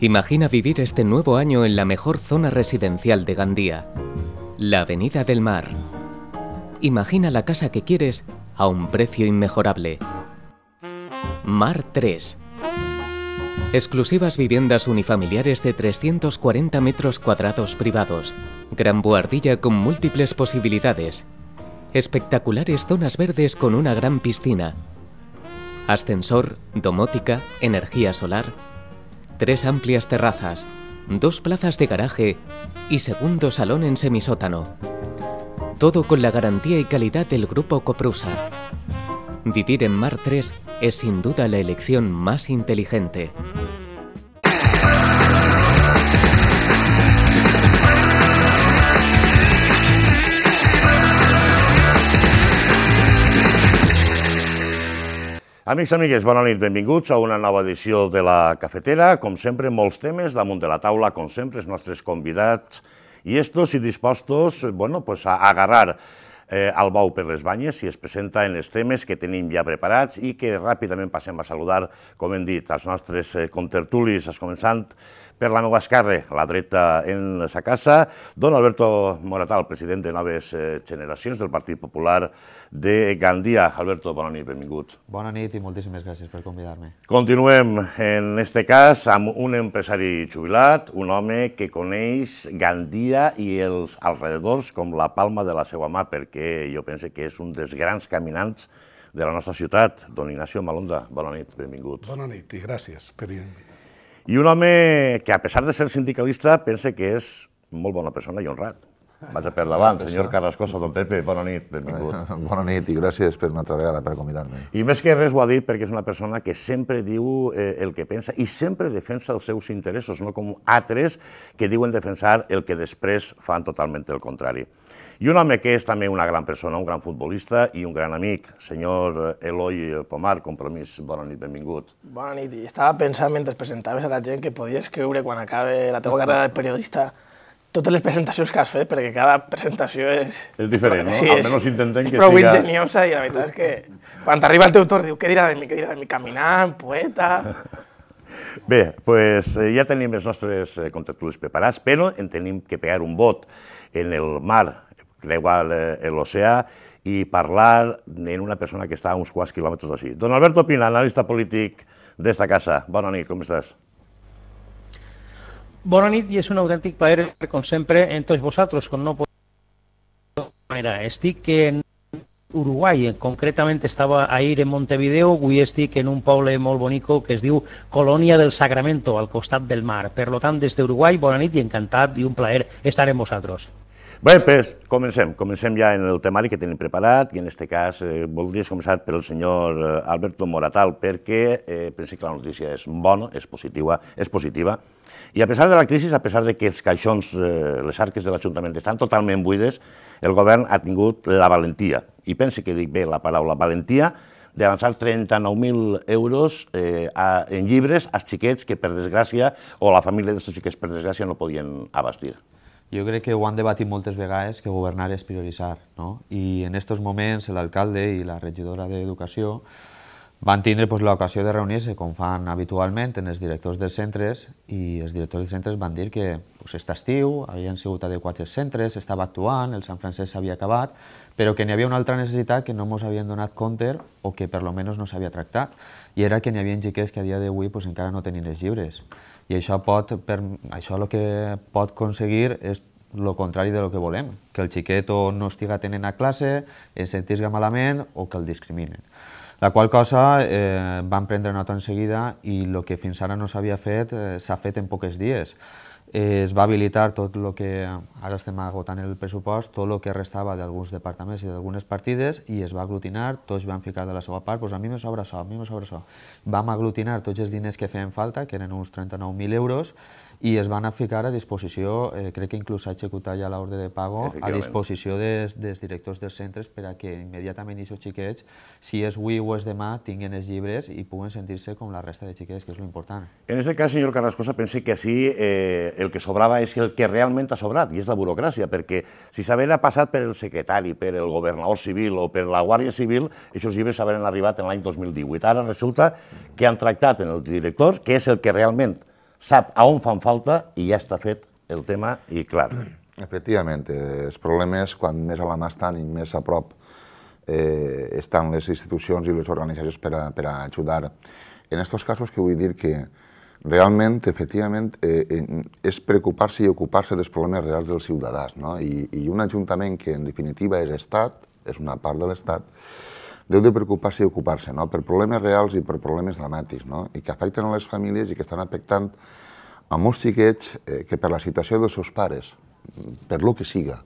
Imagina vivir este nuevo año en la mejor zona residencial de Gandía, la Avenida del Mar. Imagina la casa que quieres a un precio inmejorable. Mar 3. Exclusivas viviendas unifamiliares de 340 metros cuadrados privados. Gran buhardilla con múltiples posibilidades. Espectaculares zonas verdes con una gran piscina. Ascensor, domótica, energía solar, tres amplias terrazas, dos plazas de garaje y segundo salón en semisótano. Todo con la garantía y calidad del Grupo Coprusa. Vivir en Mar 3 es sin duda la elección más inteligente. Amics i amigues, bona nit, benvinguts a una nova edició de la Cafetera. Com sempre, molts temes damunt de la taula, com sempre, els nostres convidats i estos i dispostos bueno, pues a agarrar eh, el bou per les banyes i es presenta en els temes que tenim ja preparats i que ràpidament passem a saludar, com hem dit, als nostres eh, contertulis, començant per la meva esquerra, la dreta en la casa, don Alberto Moratal, president de Noves eh, Generacions del Partit Popular de Gandia. Alberto, bona nit, benvingut. Bona nit i moltíssimes gràcies per convidar-me. Continuem, en este cas, amb un empresari jubilat, un home que coneix Gandia i els alrededors com la palma de la seva mà, perquè jo penso que és un dels grans caminants de la nostra ciutat. Don Ignacio Malonda, bona nit, benvingut. Bona nit i gràcies per invitar i un home que, a pesar de ser sindicalista, pensa que és molt bona persona i honrat. Vaig a per davant, senyor Carrascosa, don Pepe, bona nit, benvingut. Eh, bona nit i gràcies per una altra vegada per convidar-me. I més que res ho ha dit perquè és una persona que sempre diu eh, el que pensa i sempre defensa els seus interessos, no com altres que diuen defensar el que després fan totalment el contrari. I un home que és també una gran persona, un gran futbolista i un gran amic, senyor eh, Eloi Pomar, compromís, bona nit, benvingut. Bona nit, i estava pensant mentre presentaves a la gent que podia escriure quan acabe la teva carrera de periodista totes les presentacions que has fet, perquè cada presentació és... És diferent, no? Sí, Almenys intentem que sigui... És prou ingeniosa i la veritat és que quan t'arriba el teu torn diu què dirà de mi, què dirà de mi, caminant, poeta... Bé, pues, eh, ja tenim els nostres eh, contactors preparats, però en tenim que pegar un vot en el mar creuar eh, l'oceà i parlar amb una persona que està a uns quants quilòmetres d'ací. Don Alberto Pina, analista polític d'esta casa. Bona nit, com estàs? Bona nit i és un autèntic plaer, com sempre, en tots vosaltres, com no pot manera. Estic en Uruguai, concretament estava ahir en Montevideo, avui estic en un poble molt bonico que es diu Colònia del Sacramento, al costat del mar. Per lo tant, des d'Uruguai, bona nit i encantat i un plaer estar amb vosaltres. Bé, pues, comencem. Comencem ja en el temari que tenim preparat, i en aquest cas eh, voldries començar pel senyor eh, Alberto Moratal, perquè eh, que la notícia és bona, és positiva, és positiva, i a pesar de la crisi, a pesar de que els caixons, eh, les arques de l'Ajuntament estan totalment buides, el govern ha tingut la valentia, i pense que dic bé la paraula valentia, d'avançar 39.000 euros eh, a, en llibres als xiquets que, per desgràcia, o la família d'aquests xiquets, per desgràcia, no podien abastir. Jo crec que ho han debatit moltes vegades que governar és prioritzar, no? I en aquests moments l'alcalde i la regidora d'Educació van tindre pues, l'ocasió de reunir-se, com fan habitualment, en els directors dels centres, i els directors dels centres van dir que pues, està estiu, havien sigut adequats els centres, estava actuant, el Sant Francesc s'havia acabat, però que n'hi havia una altra necessitat que no ens havien donat compte o que per lo menos no s'havia tractat, i era que n'hi havia xiquets que a dia d'avui pues, encara no tenien els llibres. I això, pot, per, això el que pot aconseguir és el contrari del que volem, que el xiquet o no estiga tenent a classe, es eh, sentisga malament o que el discriminen. La qual cosa eh, vam prendre nota en seguida i el que fins ara no s'havia fet eh, s'ha fet en poques dies es va habilitar tot el que, ara estem agotant el pressupost, tot el que restava d'alguns departaments i d'algunes partides i es va aglutinar, tots van ficar de la seva part, doncs a mi me sobra això, a mi me sobra això. Vam aglutinar tots els diners que feien falta, que eren uns 39.000 euros, i es van a ficar a disposició, eh, crec que inclús s'ha executat ja l'ordre de pago, a disposició dels, dels directors dels centres per a que immediatament aquests xiquets, si és avui o és demà, tinguin els llibres i puguen sentir-se com la resta de xiquets, que és l'important. En aquest cas, senyor Carrascosa, pense que així eh, el que sobrava és el que realment ha sobrat, i és la burocràcia, perquè si s'havera passat per el secretari, per el governador civil o per la Guàrdia Civil, aquests llibres s'haveren arribat en l'any 2018. Ara resulta que han tractat en els directors, que és el que realment sap a on fan falta i ja està fet el tema i clar. Mm. Efectivament, els problemes quan més a la mà estan i més a prop eh, estan les institucions i les organitzacions per a, per a ajudar. En aquests casos que vull dir que realment, efectivament, eh, és preocupar-se i ocupar-se dels problemes reals dels ciutadans. No? I, I un ajuntament que en definitiva és estat, és una part de l'estat, deu de preocupar-se i ocupar-se, no? per problemes reals i per problemes dramàtics, no? i que afecten a les famílies i que estan afectant a molts xiquets eh, que per la situació dels seus pares, per lo que siga,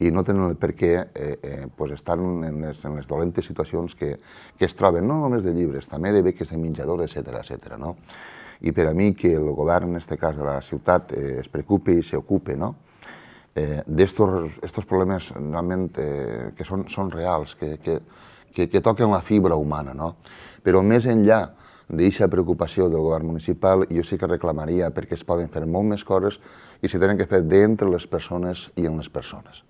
i no tenen per què eh, eh, pues estar en les, en les dolentes situacions que, que es troben, no només de llibres, també de beques de menjador, etc etc. no? I per a mi que el govern, en aquest cas de la ciutat, eh, es preocupi i s'ocupe, no? eh, d'estos problemes realment eh, que són, són reals, que, que, que, que toquen la fibra humana, no? Però més enllà d'aquesta preocupació del govern municipal, jo sí que reclamaria, perquè es poden fer molt més coses i s'hi tenen que fer d'entre les persones i en les persones.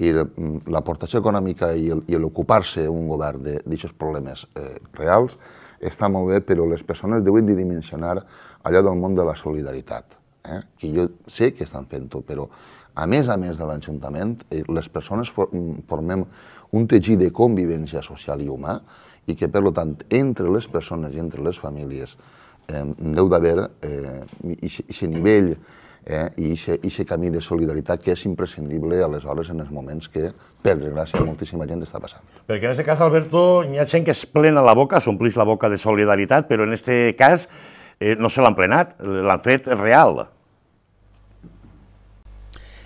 I mm, l'aportació econòmica i l'ocupar-se un govern d'aquests problemes eh, reals està molt bé, però les persones deuen de dimensionar allò del món de la solidaritat, eh? que jo sé que estan fent-ho, però a més a més de l'Ajuntament, eh, les persones mm, formem un teixit de convivència social i humà i que, per tant, entre les persones i entre les famílies eh, deu d'haver aquest eh, nivell eh, i aquest camí de solidaritat que és imprescindible aleshores en els moments que, per desgràcia, moltíssima gent està passant. Perquè en aquest cas, Alberto, hi ha gent que es plena la boca, s'omplís la boca de solidaritat, però en aquest cas eh, no se l'han plenat, l'han fet real.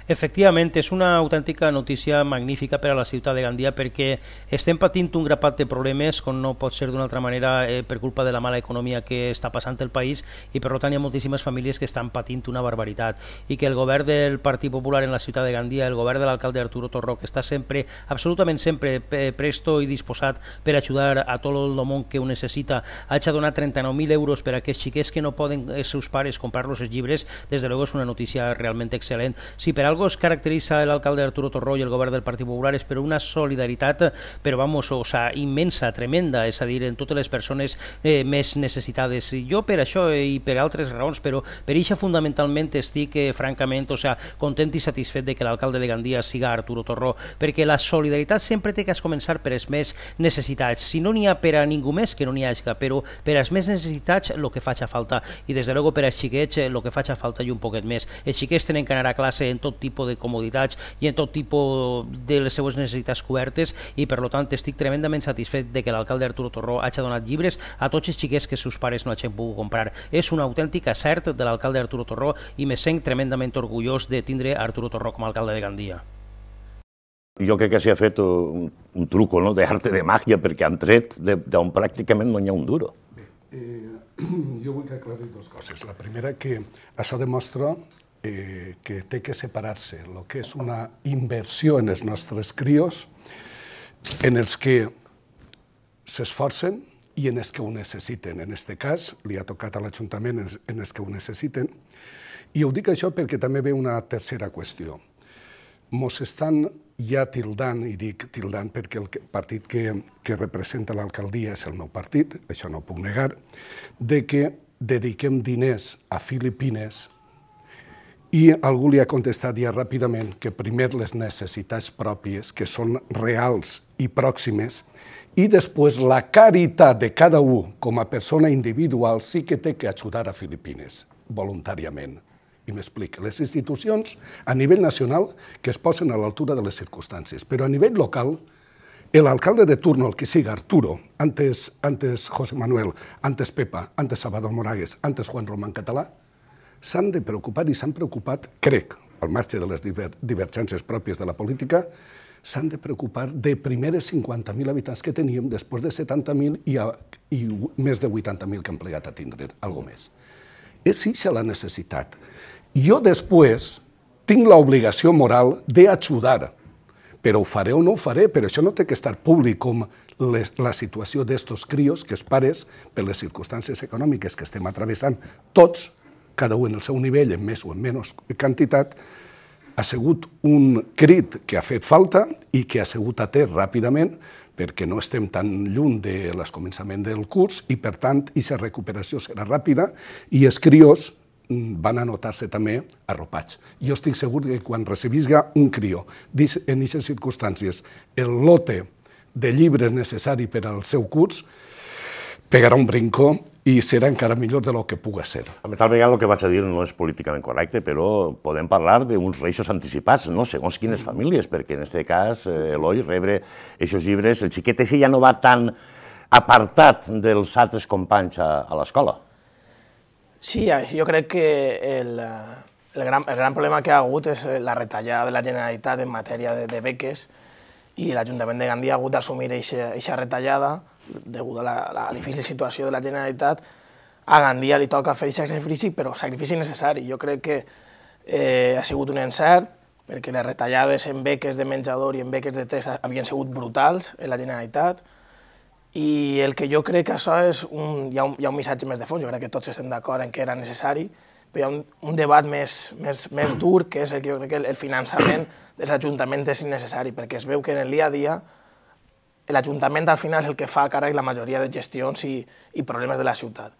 Efectivament, és una autèntica notícia magnífica per a la ciutat de Gandia perquè estem patint un grapat de problemes, com no pot ser d'una altra manera, eh, per culpa de la mala economia que està passant el país i per tant hi ha moltíssimes famílies que estan patint una barbaritat i que el govern del Partit Popular en la ciutat de Gandia, el govern de l'alcalde Arturo Torró, que està sempre, absolutament sempre eh, presto i disposat per ajudar a tot el món que ho necessita, ha de donar 39.000 euros per a aquests xiquets que no poden els eh, seus pares comprar-los els llibres, des de llavors és una notícia realment excel·lent. Si per algo es caracteriza el alcalde Arturo Torró i el govern del Partit Popular és per una solidaritat, però vamos, o sea, immensa, tremenda, és a dir, en totes les persones eh, més necessitades. Jo per això i per altres raons, però per això fundamentalment estic, eh, francament, o sea, content i satisfet de que l'alcalde de Gandia siga Arturo Torró, perquè la solidaritat sempre té que començar per les més necessitats. Si no n'hi ha per a ningú més, que no n'hi hagi, però per als més necessitats, el que faig falta. I des de luego per als xiquets, el eh, que faig falta i un poquet més. Els xiquets tenen que anar a classe en tot tipus de comoditats i en tot tipus de les seues necessitats cobertes i per tant estic tremendament satisfet de que l'alcalde Arturo Torró hagi donat llibres a tots els xiquets que seus pares no hagin pogut comprar. És un autèntic cert de l'alcalde Arturo Torró i me sent tremendament orgullós de tindre Arturo Torró com a alcalde de Gandia. Jo crec que s'hi ha fet un, un truco no? d'arte de màgia, perquè han tret d'on pràcticament no hi ha un duro. Bé, eh, jo vull que aclarir dues coses. La primera, que això demostra eh, que té que separar-se el que és una inversió en els nostres crios, en els que s'esforcen i en els que ho necessiten. En aquest cas, li ha tocat a l'Ajuntament en els que ho necessiten. I ho dic això perquè també ve una tercera qüestió. Mos estan ja tildant, i dic tildant perquè el partit que, que representa l'alcaldia és el meu partit, això no ho puc negar, de que dediquem diners a Filipines i algú li ha contestat ja ràpidament que primer les necessitats pròpies, que són reals i pròximes, i després la caritat de cada un com a persona individual sí que té que ajudar a Filipines, voluntàriament. I m'explica, les institucions a nivell nacional que es posen a l'altura de les circumstàncies, però a nivell local, l'alcalde de turno, el que siga Arturo, antes, antes José Manuel, antes Pepa, antes Salvador Moragues, antes Juan Román Català, s'han de preocupar i s'han preocupat, crec, al marge de les divergències pròpies de la política, s'han de preocupar de primeres 50.000 habitants que teníem, després de 70.000 i, i més de 80.000 que hem plegat a tindre, alguna més. És això la necessitat. Jo després tinc l'obligació moral d'ajudar, però ho faré o no ho faré, però això no té que estar públic com les, la situació d'estos crios, que els pares, per les circumstàncies econòmiques que estem atravessant tots, cada un en el seu nivell, en més o en menys quantitat, ha sigut un crit que ha fet falta i que ha sigut atès ràpidament perquè no estem tan lluny de l'escomençament del curs i, per tant, aquesta recuperació serà ràpida i els crios mm, van a notar-se també arropats. Jo estic segur que quan recebisga un crió, en aquestes circumstàncies, el lote de llibres necessari per al seu curs, pegarà un brincó i serà encara millor de lo que puga ser. A més, tal vegada el que vaig a dir no és políticament correcte, però podem parlar d'uns reixos anticipats, no? segons quines mm. famílies, perquè en aquest cas eh, Eloi rebre aquests llibres, el xiquet ese ja no va tan apartat dels altres companys a, a l'escola. Sí, jo crec que el, el, gran, el gran problema que ha hagut és eh, la retallada de la Generalitat en matèria de, de beques i l'Ajuntament de Gandia ha hagut d'assumir aquesta retallada, degut a la, la difícil situació de la Generalitat, a Gandia li toca fer sacrifici, però sacrifici necessari. Jo crec que eh, ha sigut un encert, perquè les retallades en beques de menjador i en beques de test havien sigut brutals en la Generalitat, i el que jo crec que això és un, hi, ha un, hi ha un missatge més de fons, jo crec que tots estem d'acord en que era necessari, però hi ha un, un debat més, més, més dur, que és el que jo crec que el, el finançament dels ajuntaments és innecessari, perquè es veu que en el dia a dia l'Ajuntament al final és el que fa a càrrec la majoria de gestions i, i problemes de la ciutat.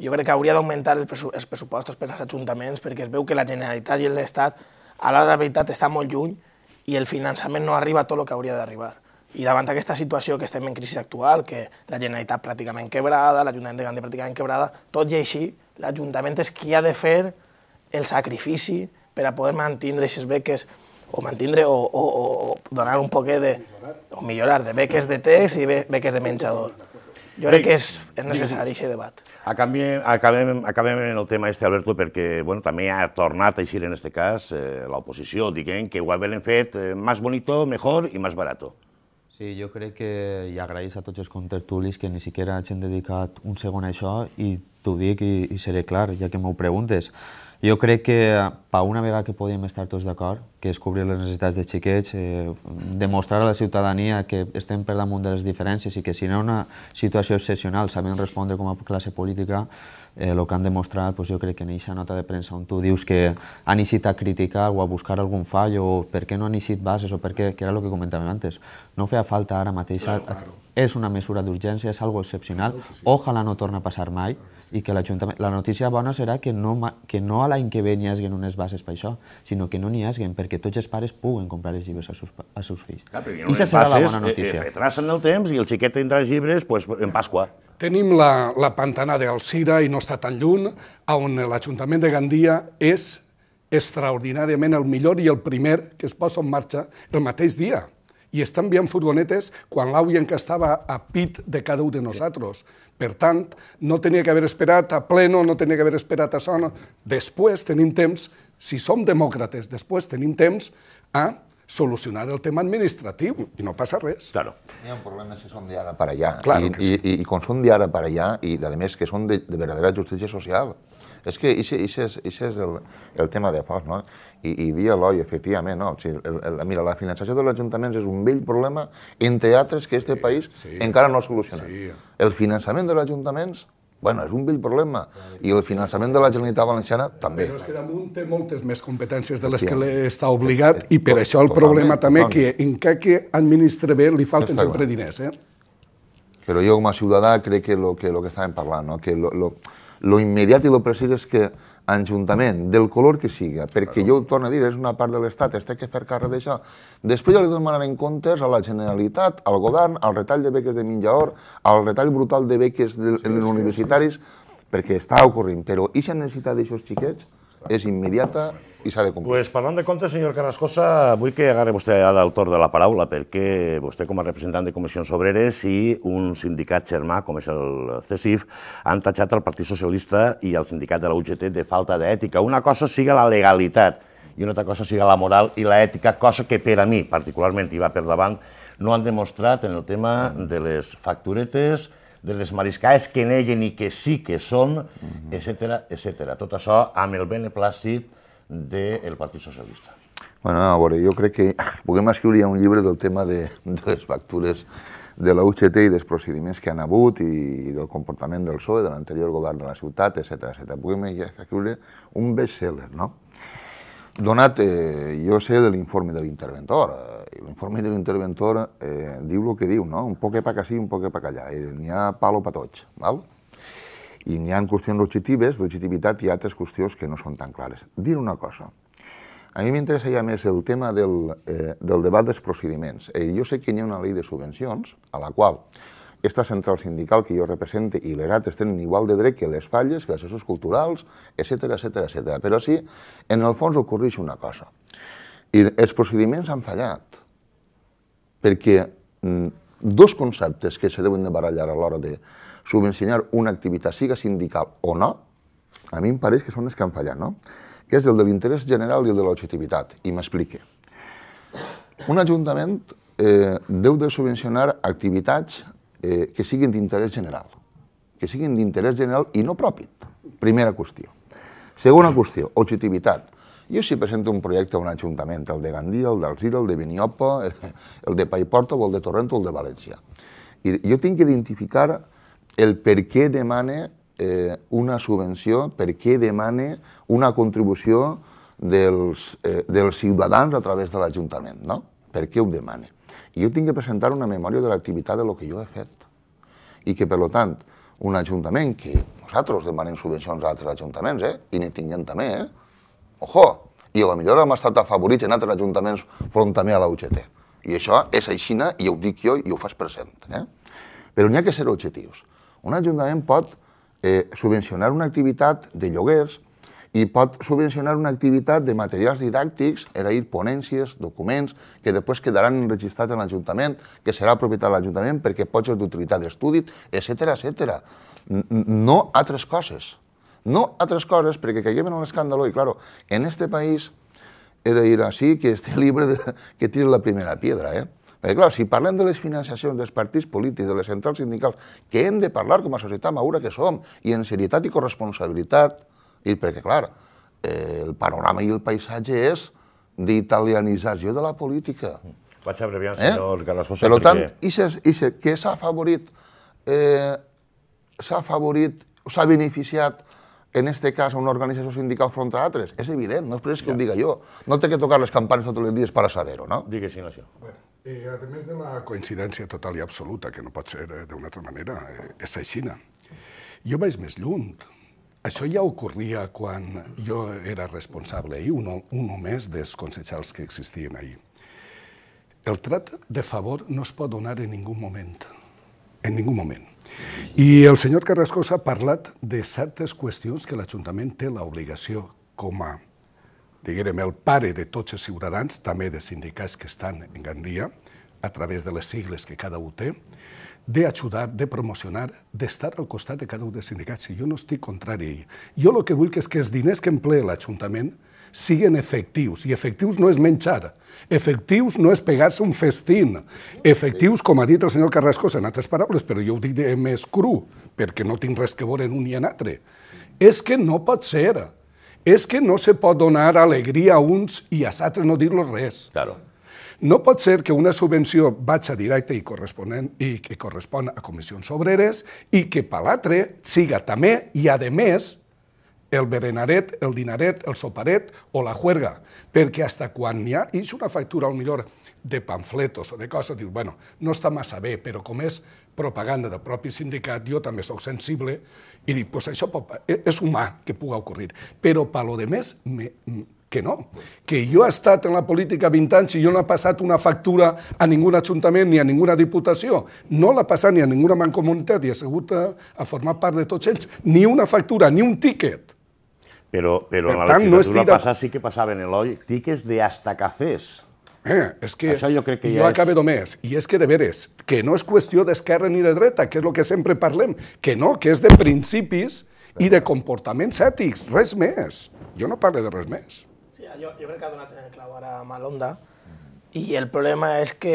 Jo crec que hauria d'augmentar el pressu els pressupostos per als ajuntaments perquè es veu que la Generalitat i l'Estat a l'hora de la veritat està molt lluny i el finançament no arriba a tot el que hauria d'arribar. I davant d'aquesta situació que estem en crisi actual, que la Generalitat pràcticament quebrada, l'Ajuntament de Gandia pràcticament quebrada, tot i així, l'Ajuntament és qui ha de fer el sacrifici per a poder mantenir aquestes beques o mantindre o, o, o donar un poquet de... o millorar, de beques de text i beques de menjador. Jo crec que és, és necessari aquest debat. Acabem, acabem, acabem en el tema este, Alberto, perquè bueno, també ha tornat a eixir en aquest cas eh, l'oposició, diguem que ho havien fet eh, més bonito, mejor i més barato. Sí, jo crec que i agraïs a tots els contertulis que ni siquiera hagin dedicat un segon a això i t'ho dic i, i seré clar, ja que m'ho preguntes. Jo crec que per una vegada que podíem estar tots d'acord, que és cobrir les necessitats de xiquets, eh, demostrar a la ciutadania que estem per damunt de les diferències i que si no una situació excepcional sabem respondre com a classe política, eh, el eh, lo que han demostrat, doncs jo crec que en aquesta nota de premsa on tu dius que han eixit a criticar o a buscar algun fall o per què no han eixit bases o per què, que era el que comentàvem antes, no feia falta ara mateix, claro, claro. és una mesura d'urgència, és algo excepcional, claro sí. ojalà no torna a passar mai, claro i que l'Ajuntament... La notícia bona serà que no, que no a l'any que ve n'hi haguen unes bases per això, sinó que no n'hi haguen perquè tots els pares puguen comprar els llibres als seus, als seus fills. Clar, I això serà la bona eh, notícia. Retracen eh, el temps i el xiquet tindrà els llibres pues, en Pasqua. Tenim la, la pantana d'Alcira i no està tan lluny, on l'Ajuntament de Gandia és extraordinàriament el millor i el primer que es posa en marxa el mateix dia i està enviant furgonetes quan l'Aulien que estava a pit de cada un de nosaltres. Per tant, no tenia que haver esperat a pleno, no tenia que haver esperat a sona. Després tenim temps, si som demòcrates, després tenim temps a solucionar el tema administratiu i no passa res. Claro. Hi ha un problema si són d'ara per allà. Claro I, sí. i, I com són d'ara per allà, i a més que són de, de verdadera justícia social. És que això és el, el tema de fons, no? I, i via l'oi, efectivament, no? O sigui, el, el, mira, la finançació dels ajuntaments és un vell problema, entre altres, que este sí, país sí, encara no ha solucionat. Sí. El finançament dels ajuntaments Bueno, és un vell problema. I el finançament de la Generalitat Valenciana també. Però és que damunt té moltes més competències de les que està obligat i per això el problema també que què que administra bé li falten sempre diners. Eh? Però jo com a ciutadà crec que el que, lo que estàvem parlant, no? que lo, lo, lo immediat i lo precís és que Ajuntament, del color que sigui, perquè jo ho torno a dir, és una part de l'Estat, es té que fer càrrec d'això. Després ja li en comptes a la Generalitat, al govern, al retall de beques de Minjaor, al retall brutal de beques dels universitaris, perquè està ocorrent, però eixa necessitat d'aixòs xiquets, és immediata i s'ha de complir. Pues parlant de comptes, senyor Carrascosa, vull que agarre vostè ara el torn de la paraula, perquè vostè com a representant de Comissions Obreres i un sindicat germà, com és el CESIF, han tatxat el Partit Socialista i el sindicat de la UGT de falta d'ètica. Una cosa siga la legalitat i una altra cosa siga la moral i l'ètica, cosa que per a mi, particularment, i va per davant, no han demostrat en el tema de les facturetes, de les mariscades que neguen i que sí que són, uh -huh. etc etc. Tot això amb el beneplàcit del Partit Socialista. Bueno, a veure, jo crec que puguem escriure un llibre del tema de, de les factures de la UGT i dels procediments que han hagut i, del comportament del PSOE, de l'anterior govern de la ciutat, etc etc. Puguem escriure un best-seller, no? donat, eh, jo sé de l'informe de l'interventor, eh, l'informe de l'interventor eh, diu el que diu, no? un poc pa que sí, un poc pa que allà, eh, n'hi ha palo pa tots, val? i n'hi ha qüestions objectives, d'objectivitat i altres qüestions que no són tan clares. Dir una cosa, a mi m'interessa ja més el tema del, eh, del debat dels procediments. Eh, jo sé que hi ha una llei de subvencions a la qual esta central sindical que jo represente i les altres tenen igual de dret que les falles, que les assessors culturals, etc etc etc. Però sí, en el fons ocorreix una cosa. I els procediments han fallat, perquè mm, dos conceptes que se deuen de barallar a l'hora de subvencionar una activitat, siga sindical o no, a mi em pareix que són els que han fallat, no? Que és el de l'interès general i el de l'objectivitat, i m'explique. Un ajuntament eh, deu de subvencionar activitats eh, que siguin d'interès general, que siguin d'interès general i no pròpit. Primera qüestió. Segona qüestió, objectivitat. Jo si presento un projecte a un ajuntament, el de Gandia, el d'Alzira, el de Beniopa, el de Paiporta o el de Torrent o el de València. I jo tinc que identificar el per què demana eh, una subvenció, per què demana una contribució dels, eh, dels ciutadans a través de l'Ajuntament, no? Per què ho demana? Jo tinc que presentar una memòria de l'activitat de lo que jo he fet. I que, per tant, un ajuntament que nosaltres demanem subvencions a altres ajuntaments, eh? i n'hi tinguem també, eh? ojo, i a la millor hem estat afavorits en altres ajuntaments front també a la UGT. I això és així, i ho dic jo, i ho faig present. Eh? Però n'hi ha que ser objectius. Un ajuntament pot eh, subvencionar una activitat de lloguers, i pot subvencionar una activitat de materials didàctics, era dir, ponències, documents, que després quedaran registrats en l'Ajuntament, que serà propietat de l'Ajuntament perquè pot ser d'utilitat d'estudi, etc etc. No altres coses. No altres coses, perquè caiem en l'escàndalo i, claro, en este país he de dir així que este llibre de, que tira la primera piedra, eh? Perquè, clar, si parlem de les financiacions dels partits polítics, de les centrals sindicals, que hem de parlar com a societat maura que som, i en serietat i corresponsabilitat, i perquè, clar, eh, el panorama i el paisatge és d'italianització de la política. Vaig abreviant, eh? senyor eh? Carrascosa. Per tant, perquè... que s'ha afavorit, eh, s'ha afavorit, s'ha beneficiat en aquest cas una organització sindical front a altres? És evident, no és que ja. ho diga jo. No té que tocar les campanes tots els dies per saber-ho, no? Digui, sí, Nació. Bé, eh, a més de la coincidència total i absoluta, que no pot ser eh, d'una altra manera, eh, és aixina. Jo vaig més lluny. Això ja ocorria quan jo era responsable i un, un més dels consejals que existien ahir. El trat de favor no es pot donar en ningú moment. En ningú moment. I el senyor Carrascós ha parlat de certes qüestions que l'Ajuntament té l'obligació com a diguem, el pare de tots els ciutadans, també de sindicats que estan en Gandia, a través de les sigles que cada un té, de ajudar, de promocionar, de estar al costat de cada un dels sindicats. I jo no estic contrari Jo el que vull és que els diners que emplea l'Ajuntament siguen efectius. I efectius no és menjar, efectius no és pegar-se un festín, efectius, com ha dit el senyor Carrasco, en altres paraules, però jo ho dic de més cru, perquè no tinc res que veure en un i en altre. És que no pot ser. És que no se pot donar alegria a uns i a altres no dir-los res. Claro. No pot ser que una subvenció vagi a directa i, corresponent, i que correspon a comissions obreres i que per l'altre siga també, i a més, el berenaret, el dinaret, el soparet o la juerga, perquè hasta quan n'hi ha, és una factura, al millor, de pamfletos o de coses, dius, bueno, no està massa bé, però com és propaganda del propi sindicat, jo també sóc sensible i dic, pues això pot, e-, és humà que pugui ocorrir. Però per lo de més, me, que no, que jo he estat en la política 20 anys i jo no he passat una factura a ningú ajuntament ni a ninguna diputació, no l'ha passat ni a ninguna mancomunitat i he sigut a, a formar part de tots ells, ni una factura, ni un tíquet. Però, però per en la tant, legislatura no de... passada sí que passaven, Eloi, tíquets de hasta cafés. Eh, és que Això jo crec que ja jo és... acabo només. I és que, de veres, que no és qüestió d'esquerra ni de dreta, que és el que sempre parlem, que no, que és de principis i de comportaments ètics, res més. Jo no parlo de res més. Sí, jo, jo crec que ha donat en el clau ara a Malonda, i el problema és que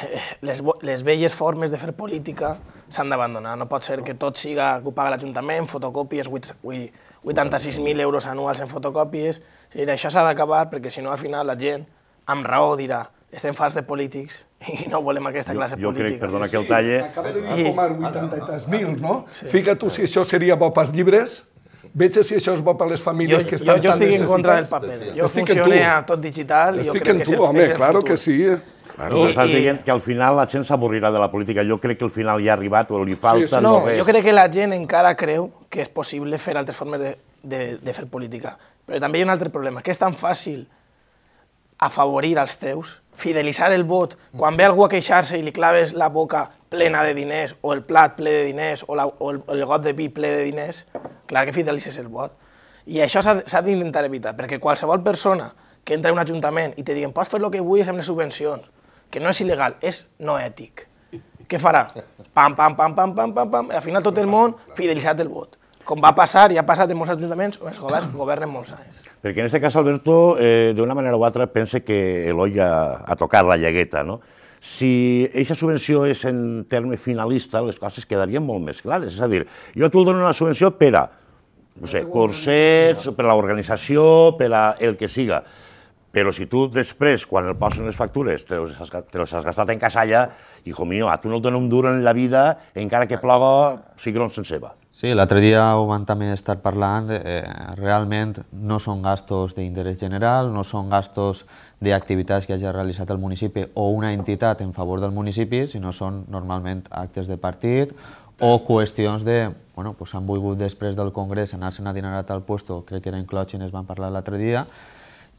les, les velles formes de fer política s'han d'abandonar. No pot ser que tot siga que ho paga l'Ajuntament, fotocòpies, 86.000 euros anuals en fotocòpies. O sigui, això s'ha d'acabar perquè si no al final la gent amb raó dirà estem farts de polítics i no volem aquesta classe jo, jo política. Jo crec, perdona que el talle... Sí, acaba de dir com 83.000, no? Sí. Fica-t'ho si això seria bo pels llibres, veig si això és bo per les famílies jo, que estan jo, jo tan necessitats. Jo estic en contra del paper. Jo estic funcione a tot digital. Estic jo crec en tu, que és, home, és claro futur. que sí. Eh. Claro, I, estàs i... dient que al final la gent s'avorrirà de la política. Jo crec que al final ja ha arribat o li falta... Sí, sí, no, res. jo crec que la gent encara creu que és possible fer altres formes de, de, de fer política. Però també hi ha un altre problema, que és tan fàcil afavorir els teus, fidelitzar el vot. Quan ve algú a queixar-se i li claves la boca plena de diners, o el plat ple de diners, o, la, o el, el got de vi ple de diners, clar que fidelitzes el vot. I això s'ha d'intentar evitar, perquè qualsevol persona que entra a un ajuntament i te diguen pots fer el que vulguis amb les subvencions, que no és il·legal, és no ètic. Què farà? Pam, pam, pam, pam, pam, pam, pam, i al final tot el món fidelitzat el vot com va passar i ha passat en molts ajuntaments, els governs governen molts anys. Perquè en aquest cas, Alberto, eh, d'una manera o altra, pense que Eloi ha, ha tocat la llegueta, no? Si aquesta subvenció és en terme finalista, les coses quedarien molt més clares. És a dir, jo tu dono una subvenció per a, no sé, cursets, per a l'organització, per a el que siga. Però si tu després, quan el posen les factures, te les has, gastat en casalla, hijo mío, a tu no et dona un duro en la vida, encara que ploga, sigui on se'n seva. Sí, l'altre dia ho vam també estar parlant, eh, realment no són gastos d'interès general, no són gastos d'activitats que hagi realitzat el municipi o una entitat en favor del municipi, sinó són normalment actes de partit o qüestions de, bueno, doncs han volgut després del Congrés anar-se'n a dinar a tal puesto, crec que era en Clotxin, es van parlar l'altre dia,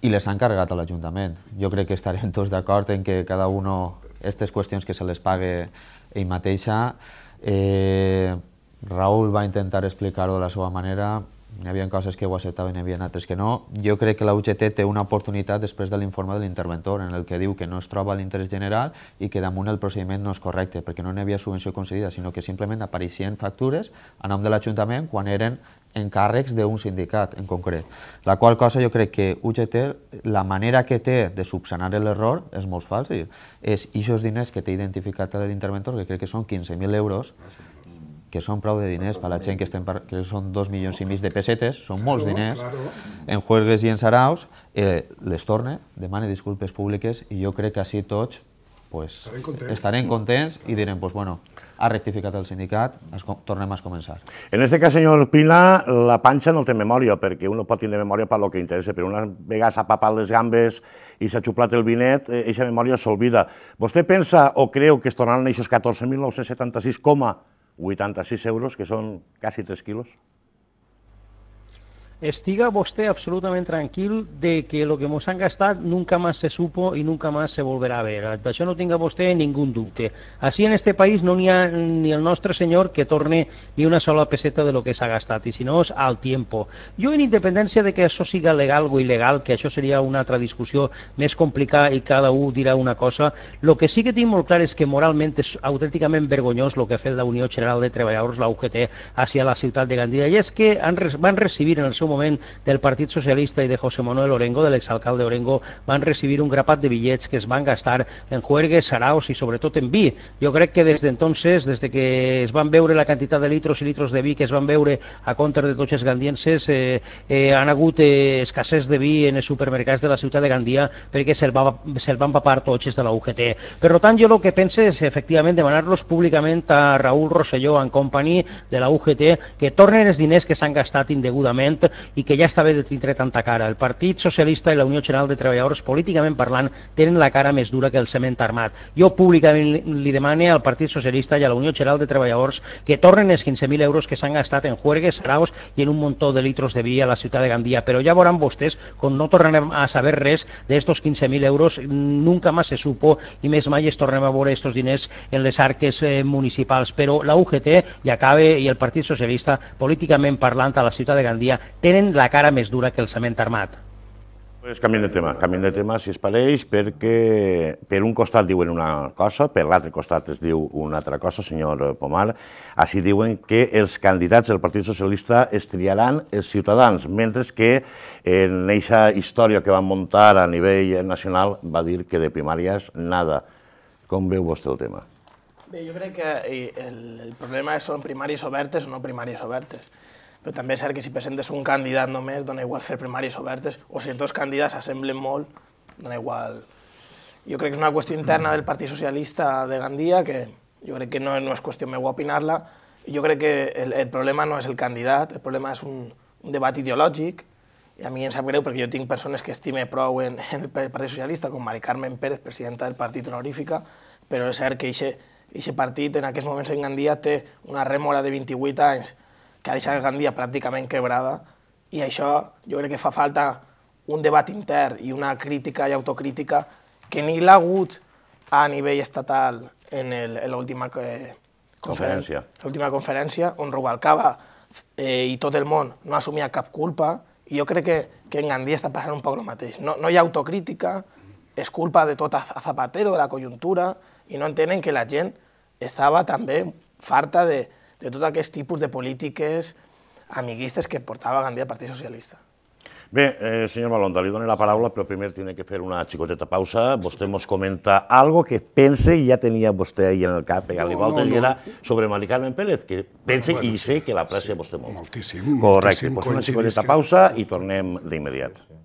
i les han carregat a l'Ajuntament. Jo crec que estarem tots d'acord en que cada uno, aquestes qüestions que se les pague ell mateixa, eh, Raúl va intentar explicar-ho de la seva manera, hi havia coses que ho acceptaven, hi havia altres que no. Jo crec que la UGT té una oportunitat després de l'informe de l'interventor, en el que diu que no es troba l'interès general i que damunt el procediment no és correcte, perquè no n'hi havia subvenció concedida, sinó que simplement apareixien factures a nom de l'Ajuntament quan eren encàrrecs d'un sindicat en concret. La qual cosa jo crec que UGT, la manera que té de subsanar l'error és molt fàcil. És aquests diners que té identificat l'interventor, que crec que són 15.000 euros, no, que són prou de diners per la gent que, estem, que són dos milions i mig de pessetes, són molts diners, en juegues i en saraus, eh, les torne, demane disculpes públiques i jo crec que així tots pues, estarem contents, i direm, pues, bueno, ha rectificat el sindicat, es, tornem a començar. En aquest cas, senyor Pina, la panxa no té memòria, perquè un pot tenir memòria per lo que interessa, però una vegada s'ha papat les gambes i s'ha xuplat el vinet, eh, eixa memòria s'olvida. Vostè pensa o creu que es tornaran aquests 14.976, 86 euros, que son casi 3 kilos. Estiga vostè absolutament tranquil de que lo que nos han gastado nunca más se supo y nunca más se volverá a ver. D'això no tinga vostè ningún dubte. Així en este país no n'hi ha ni el nostre senyor que torne ni una sola peseta de lo que s'ha gastat, i si no és al tiempo. Jo, en independència de que això siga legal o il·legal, que això seria una altra discussió més complicada i cada un dirà una cosa, el que sí que tinc molt clar és que moralment és autènticament vergonyós el que ha fet la Unió General de Treballadors, la UGT, hacia la ciutat de Gandia, i és que han, van recibir en el seu moment del Partit Socialista i de José Manuel Orengo, de l'exalcalde Orengo, van recibir un grapat de bitllets que es van gastar en juergues, saraos i sobretot en vi. Jo crec que des d'entonces, des de que es van veure la quantitat de litros i litros de vi que es van veure a contra de tots els gandienses, eh, eh, han hagut eh, escassez de vi en els supermercats de la ciutat de Gandia perquè se'l va, se van papar tots els de la UGT. Per tant, jo el que pense és efectivament demanar-los públicament a Raúl Rosselló en company de la UGT que tornen els diners que s'han gastat indegudament i que ja està bé de tindre tanta cara. El Partit Socialista i la Unió General de Treballadors, políticament parlant, tenen la cara més dura que el cement armat. Jo públicament li demane al Partit Socialista i a la Unió General de Treballadors que tornen els 15.000 euros que s'han gastat en juergues, graus i en un muntó de litros de vi a la ciutat de Gandia. Però ja veuran vostès com no tornarem a saber res d'estos 15.000 euros, nunca más se supo i més mai es tornem a veure estos diners en les arques eh, municipals. Però la UGT i acabe i el Partit Socialista, políticament parlant a la ciutat de Gandia, tenen la cara més dura que el cement armat. Pues canviem de tema, canviem de tema, si es pareix, perquè per un costat diuen una cosa, per l'altre costat es diu una altra cosa, senyor Pomar. Així diuen que els candidats del Partit Socialista es triaran els ciutadans, mentre que en aquesta història que van muntar a nivell nacional va dir que de primàries nada. Com veu vostè el tema? Bé, jo crec que eh, el, el problema són primàries obertes o no primàries obertes però també és cert que si presentes un candidat només, dona igual fer primàries obertes, o si els dos candidats s'assemblen molt, dona igual... Jo crec que és una qüestió interna del Partit Socialista de Gandia, que jo crec que no, no és qüestió meu opinar-la, jo crec que el, el problema no és el candidat, el problema és un, un debat ideològic, i a mi em sap greu perquè jo tinc persones que estime prou en, en el Partit Socialista, com Mari Carmen Pérez, presidenta del Partit Honorífica, però és cert que aquest partit en aquests moments en Gandia té una rèmora de 28 anys que ha deixat Gandia pràcticament quebrada i això jo crec que fa falta un debat intern i una crítica i autocrítica que ni l'ha hagut a nivell estatal en l'última eh, conferència. Última conferència, on Rubalcaba eh, i tot el món no assumia cap culpa, i jo crec que, que en Gandia està passant un poc el mateix. No, no hi ha autocrítica, és culpa de tot a Zapatero, de la conjuntura, i no entenen que la gent estava també farta de, de tot aquest tipus de polítiques amiguistes que portava Gandia al Partit Socialista. Bé, eh, senyor Malonda, li dono la paraula, però primer tiene que fer una xicoteta pausa. Vostè mos comenta algo que pense i ja tenia vostè ahir en el cap, pegar-li no, no, no. i era sobre Mari Carmen Pérez, que pense bueno, i sé que la plaça sí, vostè molt. Moltíssim. Correcte, moltíssim, pues una xicoteta pausa i tornem d'immediat. Sí.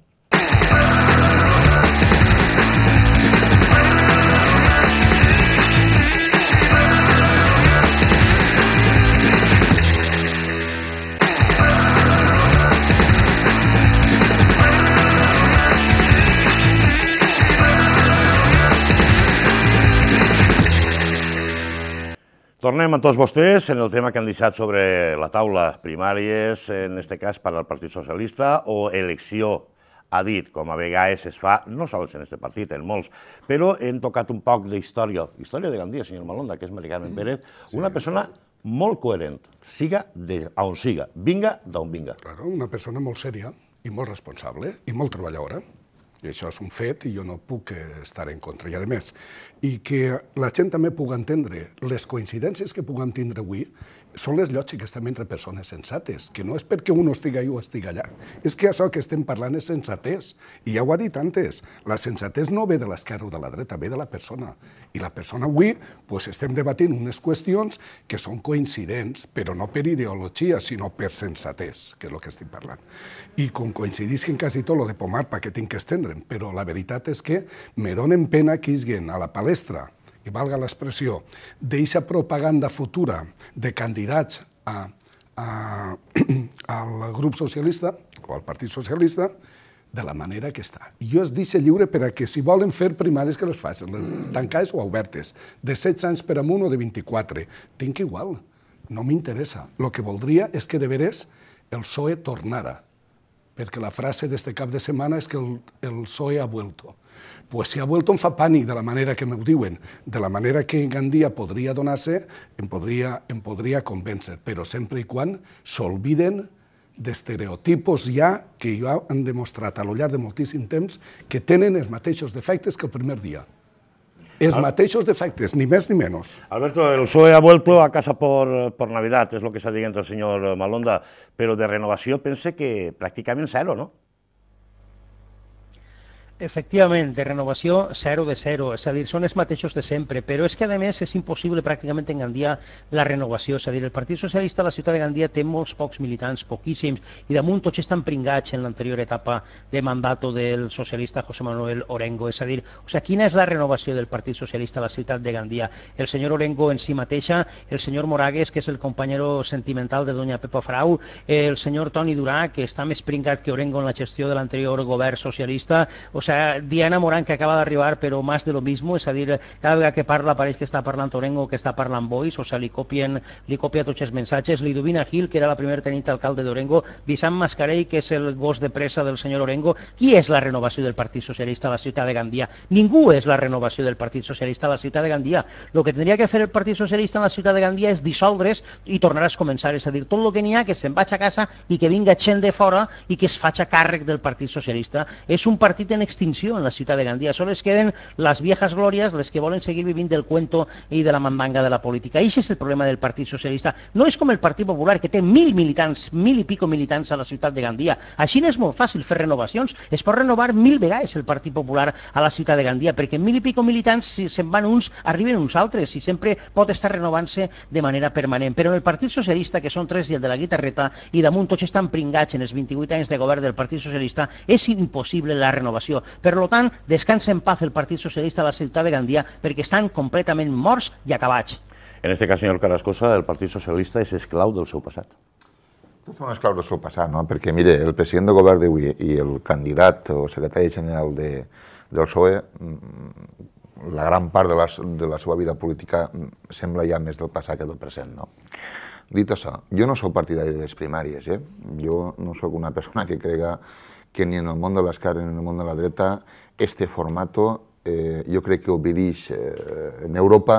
Tornem amb tots vostès en el tema que han deixat sobre la taula, primàries, en aquest cas per al Partit Socialista, o elecció, ha dit, com a vegades es fa, no sols en aquest partit, en molts, però hem tocat un poc d'història, història de Gandia, senyor Malonda, que és Maricarmen mm, Pérez, una persona molt coherent, siga de siga, vinga d'on vinga. Claro, una persona molt seria i molt responsable i molt treballadora. I això és un fet i jo no puc eh, estar en contra. I a més, i que la gent també pugui entendre les coincidències que puguem tindre avui són les lògiques també entre persones sensates, que no és perquè un estigui allà o estigui allà. És que això que estem parlant és sensatès. I ja ho ha dit antes, la sensatès no ve de l'esquerra o de la dreta, ve de la persona. I la persona avui pues, estem debatint unes qüestions que són coincidents, però no per ideologia, sinó per sensatès, que és el que estic parlant. I com coincidisquen quasi tot lo de Pomar, perquè què tinc que estendre'n? Però la veritat és que me donen pena que isguen a la palestra i valga l'expressió, d'eixa propaganda futura de candidats a, a, al grup socialista o al Partit Socialista, de la manera que està. Jo es deixo lliure per a que si volen fer primàries que les facin, les tancades o obertes, de 16 anys per amunt o de 24. Tinc igual, no m'interessa. El que voldria és que de veres el PSOE tornara, perquè la frase d'este cap de setmana és que el, el PSOE ha vuelto pues si ha vuelto un Fapánic de la manera que m'ho diuen, de la manera que Gandia podria donar-se, em podria, em podria convèncer, però sempre i quan s'olviden d'estereotipos ja que ja han demostrat a lo largo de moltíssim temps que tenen els mateixos defectes que el primer dia. Els Al... mateixos defectes, ni més ni menys. Alberto, el PSOE ha vuelto a casa por, por Navidad, és el que s'ha dit el senyor Malonda, però de renovació pense que pràcticament zero, no? Efectivament, de renovació 0 de 0, és a dir, són els mateixos de sempre, però és que a més és impossible pràcticament en Gandia la renovació, és a dir, el Partit Socialista a la ciutat de Gandia té molts pocs militants, poquíssims, i damunt tots estan pringats en l'anterior etapa de mandato del socialista José Manuel Orengo, és a dir, o sigui, quina és la renovació del Partit Socialista a la ciutat de Gandia? El senyor Orengo en si mateixa, el senyor Moragues, que és el companyero sentimental de doña Pepa Frau, el senyor Toni Durà, que està més pringat que Orengo en la gestió de l'anterior govern socialista, o sea, Diana Morán, que acaba d'arribar, però més de lo mismo, és a dir, cada vegada que parla pareix que està parlant Orengo, que està parlant Bois, o sea, li copien, li copia tots els missatges. li Lidovina Gil, que era la primera tenint alcalde d'Orengo, Vicent Mascarell, que és el gos de presa del senyor Orengo. Qui és la renovació del Partit Socialista a la ciutat de Gandia? Ningú és la renovació del Partit Socialista a la ciutat de Gandia. El que tindria que fer el Partit Socialista en la ciutat de Gandia és dissoldre's i tornaràs a començar. És a dir, tot el que n'hi ha, que se'n vaig a casa i que vinga gent de fora i que es faci càrrec del Partit Socialista. És un partit en exterior extinció en la ciutat de Gandia. Sols queden les viejas glòries, les que volen seguir vivint del cuento i de la mandanga de la política. Això és el problema del Partit Socialista. No és com el Partit Popular, que té mil militants, mil i pico militants a la ciutat de Gandia. Així no és molt fàcil fer renovacions. Es pot renovar mil vegades el Partit Popular a la ciutat de Gandia, perquè mil i pico militants, si se'n van uns, arriben uns altres, i sempre pot estar renovant-se de manera permanent. Però en el Partit Socialista, que són tres i el de la guitarreta, i damunt tots estan pringats en els 28 anys de govern del Partit Socialista, és impossible la renovació. Per lo tant, descansa en paz el Partit Socialista de la ciutat de Gandia perquè estan completament morts i acabats. En aquest cas, senyor Carascosa, el Partit Socialista és esclau del seu passat. Tots són esclaus del seu passat, no? Perquè, mire, el president del govern d'avui i el candidat o secretari general de, del PSOE mm, la gran part de la, de la seva vida política mm, sembla ja més del passat que del present, no? Dit això, jo no sóc partidari de les primàries, eh? Jo no sóc una persona que crega que ni en el món de l'esquerra ni en el món de la dreta este formato eh, jo crec que obedeix eh, en Europa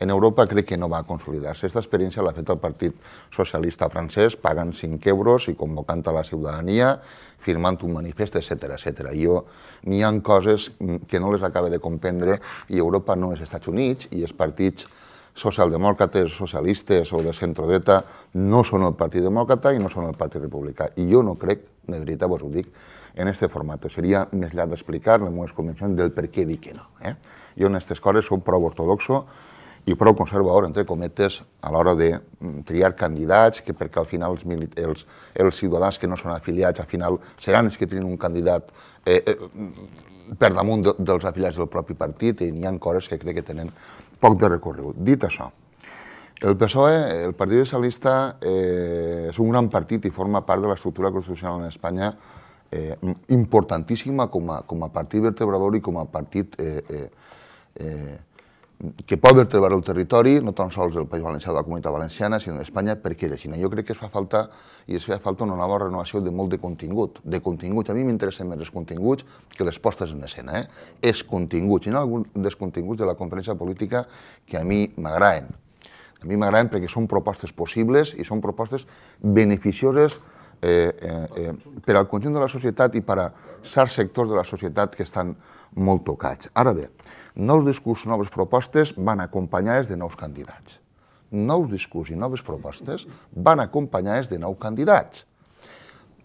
en Europa crec que no va consolidar-se. Aquesta experiència l'ha fet el Partit Socialista francès, pagant 5 euros i convocant a la ciutadania, firmant un manifest, etc etc. Jo, n'hi ha coses que no les acaba de comprendre i Europa no és Estats Units i els partits socialdemòcrates, socialistes o de centrodreta no són el Partit Demòcrata i no són el Partit Republicà. I jo no crec, de veritat vos ho dic, en aquest format. Seria més llarg d'explicar les meves convencions del per què dic que no. Eh? Jo en aquestes coses soc prou ortodoxo i prou conservador, entre cometes, a l'hora de mm, triar candidats, que perquè al final els, els, els ciutadans que no són afiliats, al final seran els que tenen un candidat eh, eh, mm, per damunt de, dels afiliats del propi partit i n'hi ha coses que crec que tenen poc de recorregut. Dit això, el PSOE, el Partit Socialista, eh, és un gran partit i forma part de l'estructura constitucional en Espanya eh, importantíssima com a, com a partit vertebrador i com a partit eh, eh, eh, que pot vertebrar el territori, no tan sols el País Valencià, de la Comunitat Valenciana, sinó d'Espanya, perquè és així. Jo crec que es fa falta i es feia falta una nova renovació de molt de contingut, de contingut, A mi m'interessen més els continguts que les postes en escena, eh? És continguts, i no algun dels continguts de la conferència política que a mi m'agraden. A mi m'agraden perquè són propostes possibles i són propostes beneficioses eh, eh, eh, per al conjunt de la societat i per a certs sectors de la societat que estan molt tocats. Ara bé, nous discursos, noves propostes van acompanyades de nous candidats nous discurs i noves propostes van acompanyades de nou candidats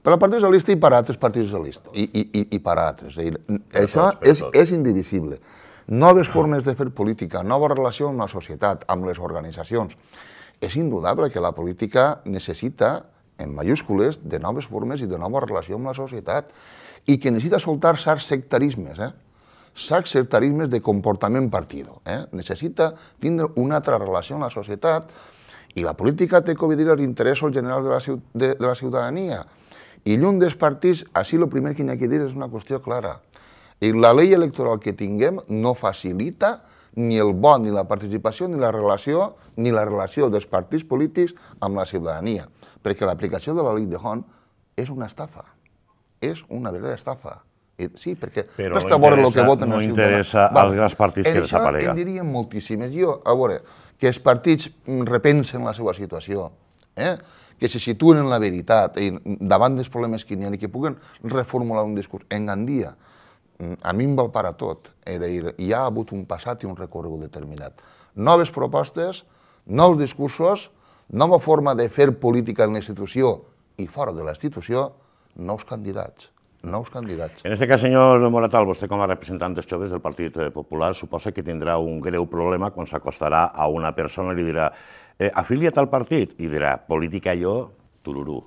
per al Partit Socialista i per a altres partits socialistes, i, i, i, i per altres. És per això és, és indivisible. Noves formes de fer política, nova relació amb la societat, amb les organitzacions. És indudable que la política necessita, en majúscules, de noves formes i de nova relació amb la societat, i que necessita soltar certs sectarismes, eh? sectarismes de comportament partido. Eh? Necessita tindre una altra relació amb la societat i la política té que obedir els interessos generals de la, de, de la ciutadania. I lluny dels partits, així el primer que hi ha que dir és una qüestió clara. I la llei electoral que tinguem no facilita ni el bon, ni la participació, ni la relació, ni la relació dels partits polítics amb la ciutadania. Perquè l'aplicació de la llei de Hon és una estafa. És una verdadera estafa. Eh, sí, perquè Però no està a veure el que voten no els ciutadans. No interessa als grans partits que desapareguen. Això en dirien moltíssimes. Jo, a veure, que els partits mm, repensen la seva situació, eh? que se situen en la veritat, eh, i davant dels problemes que n'hi ha i que puguen reformular un discurs. En Gandia, mm, a mi em val per a tot. Era dir, hi ha hagut un passat i un recorregut determinat. Noves propostes, nous discursos, nova forma de fer política en la institució i fora de la institució, nous candidats nous candidats. En aquest cas, senyor Moratal, vostè com a representant dels joves del Partit Popular suposa que tindrà un greu problema quan s'acostarà a una persona i li dirà eh, afilia't al partit, i dirà política jo, tururú.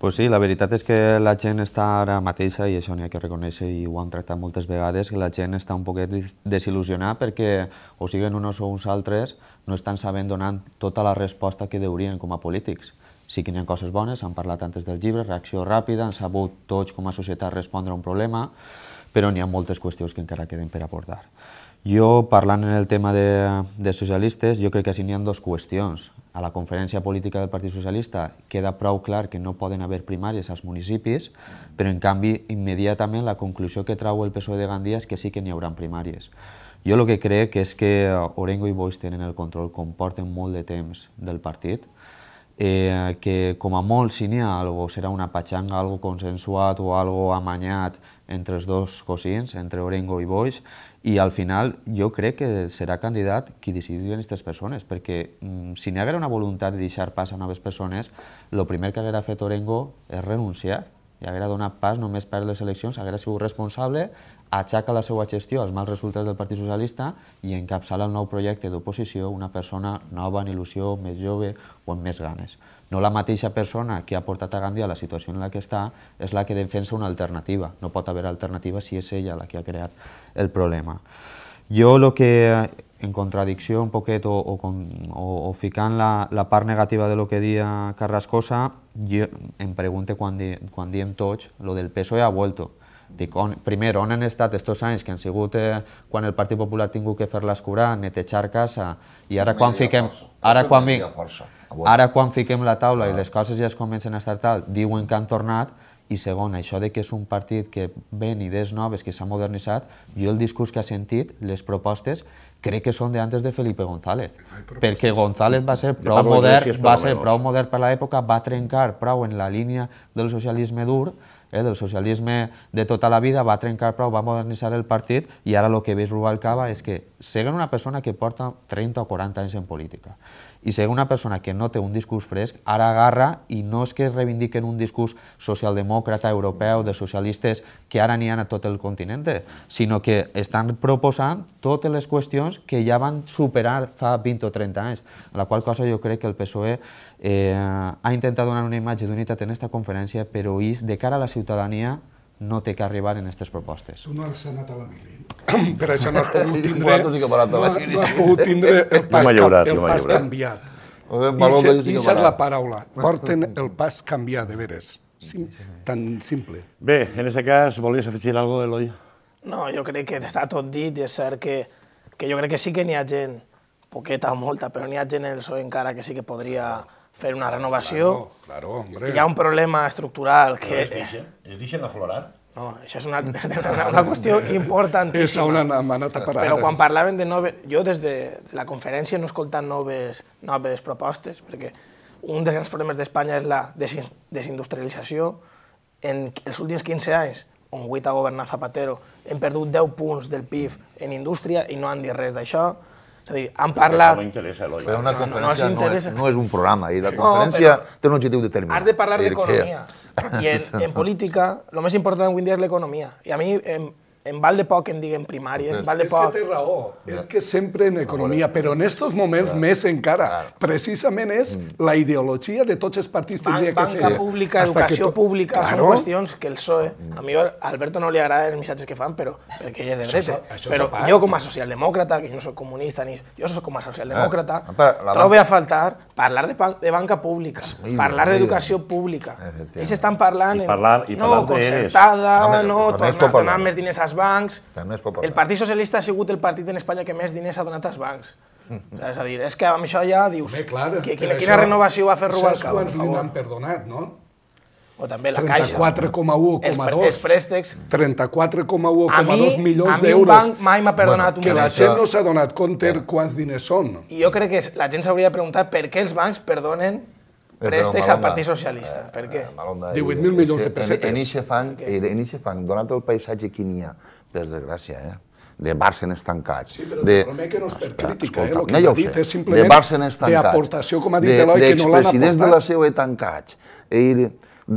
Pues sí, la veritat és que la gent està ara mateixa, i això n'hi ha que reconèixer i ho han tractat moltes vegades, que la gent està un poquet desil·lusionada perquè o siguen uns o uns altres no estan sabent donar tota la resposta que deurien com a polítics sí que hi ha coses bones, han parlat antes del llibre, reacció ràpida, han sabut tots com a societat respondre a un problema, però n'hi ha moltes qüestions que encara queden per aportar. Jo, parlant en el tema de, de socialistes, jo crec que així n'hi ha dues qüestions. A la conferència política del Partit Socialista queda prou clar que no poden haver primàries als municipis, però en canvi, immediatament, la conclusió que trau el PSOE de Gandia és que sí que n'hi haurà primàries. Jo el que crec és que Orengo i Boix tenen el control, comporten molt de temps del partit, eh, que com a molt si n'hi ha alguna cosa, serà una patxanga, algo consensuat o algo amanyat entre els dos cosins, entre Orengo i Boix, i al final jo crec que serà candidat qui decidiran aquestes persones, perquè mm, si n'hi haguera una voluntat de deixar pas a noves persones, el primer que haguera fet Orengo és renunciar, i haguera donat pas només per les eleccions, haguera sigut responsable, aixeca la seva gestió als mals resultats del Partit Socialista i encapçala el nou projecte d'oposició una persona nova, en il·lusió, més jove o amb més ganes. No la mateixa persona que ha portat a Gandhi a la situació en la que està és la que defensa una alternativa. No pot haver alternativa si és ella la que ha creat el problema. Jo el que en contradicció un poquet o, o, o, o ficant la, la part negativa de lo que dia Carrascosa, jo em pregunte quan, di, quan diem tots, lo del PSOE ha vuelto. Dic, on, primer, on han estat estos anys que han sigut eh, quan el Partit Popular ha tingut que fer l'escurà, netejar casa, i ara quan fiquem... Ara quan, vi, ara quan fiquem la taula i les coses ja es comencen a estar tal, diuen que han tornat, i segon, això de que és un partit que ven idees noves, que s'ha modernitzat, jo el discurs que ha sentit, les propostes, crec que són de antes de Felipe González, perquè González va ser prou modern, va ser prou modern per l'època, va trencar prou en la línia del socialisme dur, eh, del socialisme de tota la vida, va trencar prou, va modernitzar el partit i ara el que veig Rubalcaba és que seguen una persona que porta 30 o 40 anys en política. I ser una persona que no té un discurs fresc, ara agarra i no és que reivindiquen un discurs socialdemòcrata, europeu, de socialistes, que ara n'hi ha a tot el continent, sinó que estan proposant totes les qüestions que ja van superar fa 20 o 30 anys. La qual cosa jo crec que el PSOE eh, ha intentat donar una imatge d'unitat en aquesta conferència, però és de cara a la ciutadania no té que arribar en aquestes propostes. Tu no has anat a la mili. per això no has pogut tindre, no, no has pogut tindre el pas, no llaurat, el pas no canviat. Aquesta és la paraula. Porten el pas canviat, de veres. Sim, tan simple. Bé, en aquest cas, volies afegir alguna cosa, Eloi? No, jo crec que està tot dit i és cert que, que jo crec que sí que n'hi ha gent, poqueta, molta, però n'hi ha gent en el PSOE encara que sí que podria fer una renovació. Claro, claro, Hi ha un problema estructural que... Però es deixen, es deixen aflorar. No, això és una, una, una qüestió importantíssima. És una manota parada. Però quan parlaven de noves... Jo des de, de la conferència no escoltat noves, noves propostes, perquè un dels grans problemes d'Espanya és la desindustrialització. En els últims 15 anys, on 8 ha governat Zapatero, hem perdut 10 punts del PIB en indústria i no han dit res d'això. han parlat... No es una no, es un programa, i la conferencia tiene un objetivo determinado. Has de hablar de economía. Y en política, el més en avui es la economía. Y a mí... en val de poc en diguem primàries, em val de poc... És que té raó, yeah. és que sempre en economia, però en estos moments yeah. més encara, precisament és mm. la ideologia de tots els partits Ban tindria que ser. Banca pública, Hasta educació to... pública, claro. són qüestions que el PSOE, mm. a mi a Alberto no li agrada els missatges que fan, però perquè ell és de dreta, això, això però part, jo com a socialdemòcrata, que jo no sóc comunista, ni jo sóc com a socialdemòcrata, eh, trobo a faltar parlar de, de banca pública, sí, parlar d'educació pública. Ells estan parlant, i parlant, i parlant no, concertada, no, tornar, donar més diners a als bancs. El Partit Socialista ha sigut el partit en Espanya que més diners ha donat als bancs. És a dir, és que amb això ja dius... Bé, clar, que, quina, quina renovació va fer Rubalcaba? Saps quants li han perdonat, no? O també la 34, Caixa. 34,1,2. Els préstecs. 34,1,2 milions d'euros. A mi un banc mai m'ha perdonat bueno, un milió. Que la gent no s'ha donat compte eh. quants diners són. I jo crec que la gent s'hauria de preguntar per què els bancs perdonen préstecs al Partit Socialista. Eh, per què? 18.000 eh, milions de pessetes. En eixe fang, en eixe fang, donat el paisatge que n'hi ha, per desgràcia, eh? de Barcen tancats. Sí, però de... el problema que no és per crítica, eh? el que no ha dit és simplement d'aportació, com ha dit Eloi, que no l'han aportat. D'expresidents de la seu tancats, e